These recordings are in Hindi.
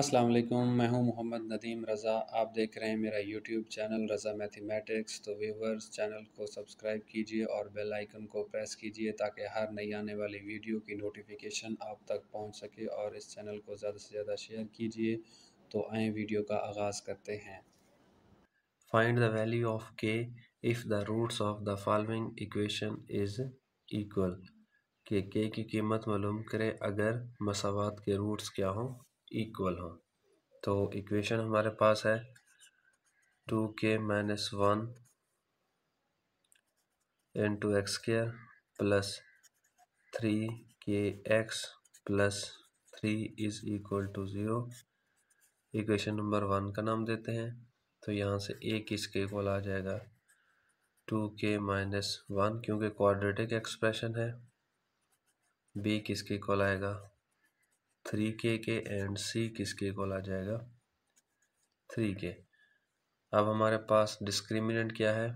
अस्सलाम वालेकुम मैं हूं मोहम्मद नदीम रज़ा आप देख रहे हैं मेरा यूट्यूब चैनल रज़ा मैथमेटिक्स तो व्यूवर्स चैनल को सब्सक्राइब कीजिए और बेल आइकन को प्रेस कीजिए ताकि हर नई आने वाली वीडियो की नोटिफिकेशन आप तक पहुंच सके और इस चैनल को ज़्यादा से ज़्यादा शेयर कीजिए तो आए वीडियो का आगाज़ करते हैं find the value of k if the roots of the following equation is equal k के की कीमत मालूम करें अगर मसावत के रूट्स क्या हों इक्वल हो तो इक्वेशन हमारे पास है two k minus one into x square plus three k x plus three is equal to zero equation number one का नाम देते हैं तो यहाँ से ए किसके इक्वल आ जाएगा टू के माइनस वन क्योंकि क्वाड्रेटिक एक्सप्रेशन है बी किसके इक्वल आएगा थ्री के के एंड सी किसके कॉल आ जाएगा थ्री के अब हमारे पास डिस्क्रिमिनेंट क्या है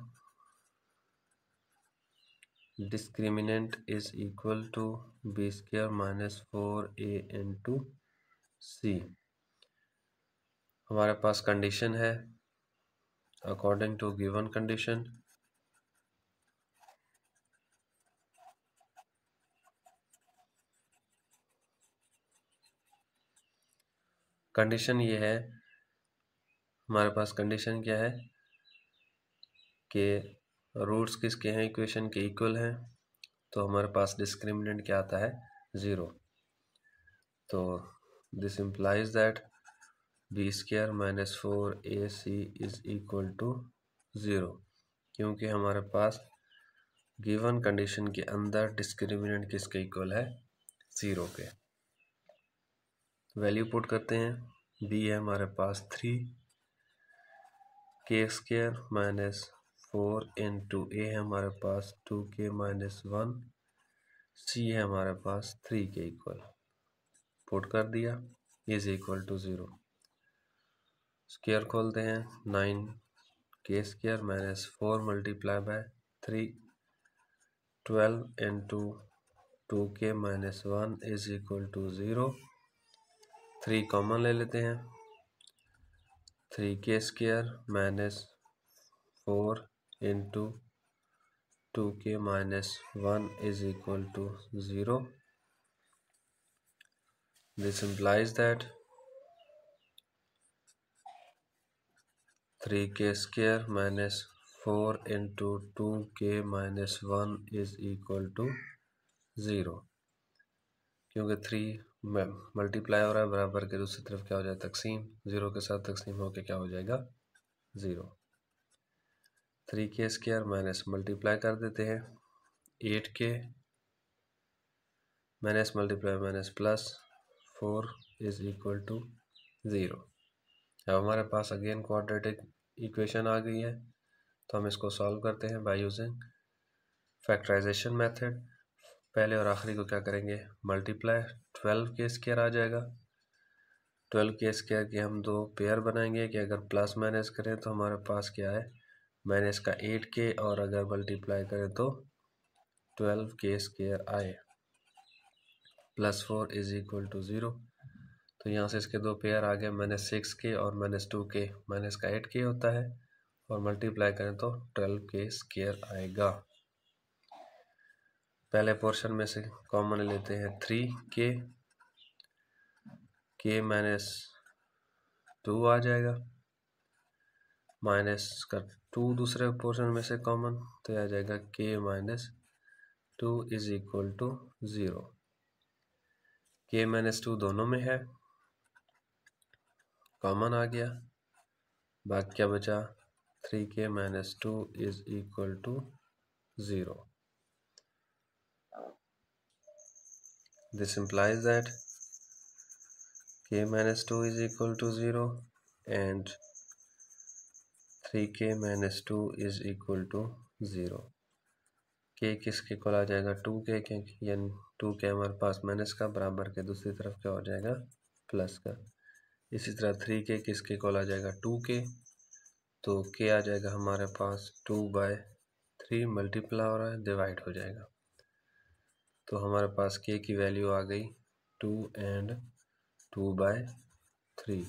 discriminant is equal to b square minus four a into c हमारे पास कंडीशन है according to given condition condition ये है हमारे पास कंडीशन क्या है कि रूट्स किसके हैं इक्वेशन के इक्वल हैं तो हमारे पास डिस्क्रिमिनेंट क्या आता है ज़ीरो तो this implies that b square minus four a c is equal to zero क्योंकि हमारे पास गिवन कंडीशन के अंदर डिस्क्रिमिनेंट किसके इक्वल है ज़ीरो के वैल्यू पुट करते हैं बी है हमारे पास three k square minus four into a है हमारे पास two k minus one c है हमारे पास थ्री के इक्वल पुट कर दिया is equal to zero square खोलते हैं nine k square minus four multiply by three twelve into two k minus one is equal to zero three common ले लेते हैं three k square minus four into two k minus one is equal to zero this implies that three k square minus four into two k minus one is equal to zero क्योंकि थ्री मल्टीप्लाई हो रहा है बराबर के दूसरी तरफ क्या हो जाए तकसीम ज़ीरो के साथ तकसीम होकर क्या हो जाएगा zero three k square minus multiply कर देते हैं eight k minus multiply minus plus four is equal to zero अब हमारे पास अगेन क्वाड्रेटिक इक्वेशन आ गई है तो हम इसको सॉल्व करते हैं बाय यूजिंग फैक्टराइजेशन मेथड पहले और आखिरी को क्या करेंगे मल्टीप्लाई ट्वेल्व के स्केयर आ जाएगा ट्वेल्व के स्केयर के हम दो पेयर बनाएंगे कि अगर प्लस माइनस करें तो हमारे पास क्या है माइनस का एट के और अगर मल्टीप्लाई करें तो ट्वेल्व के स्केयर आए plus four is equal to zero तो यहाँ से इसके दो पेयर आ गए माइनस सिक्स के और माइनस टू के माइनस का एट के होता है और मल्टीप्लाई करें तो ट्वेल्व के स्केयर आएगा पहले पोर्शन में से कॉमन लेते हैं थ्री के के माइनस टू आ जाएगा माइनस का टू दूसरे पोर्शन में से कॉमन तो आ जाएगा k minus two is equal to zero k minus two दोनों में है कॉमन आ गया बाकी क्या बचा three k minus two is equal to zero this implies that k minus 2 is equal to 0 and 3k minus 2 is equal to 0 k किसके इक्वल आ जाएगा 2k के यानी 2k हमारे पास माइनस का बराबर के दूसरी तरफ क्या हो जाएगा प्लस का इसी तरह 3k किसके इक्वल आ जाएगा 2k तो k आ जाएगा हमारे पास 2 बाय थ्री मल्टीप्लाई हो रहा है डिवाइड हो जाएगा तो हमारे पास के की वैल्यू आ गई two and two by three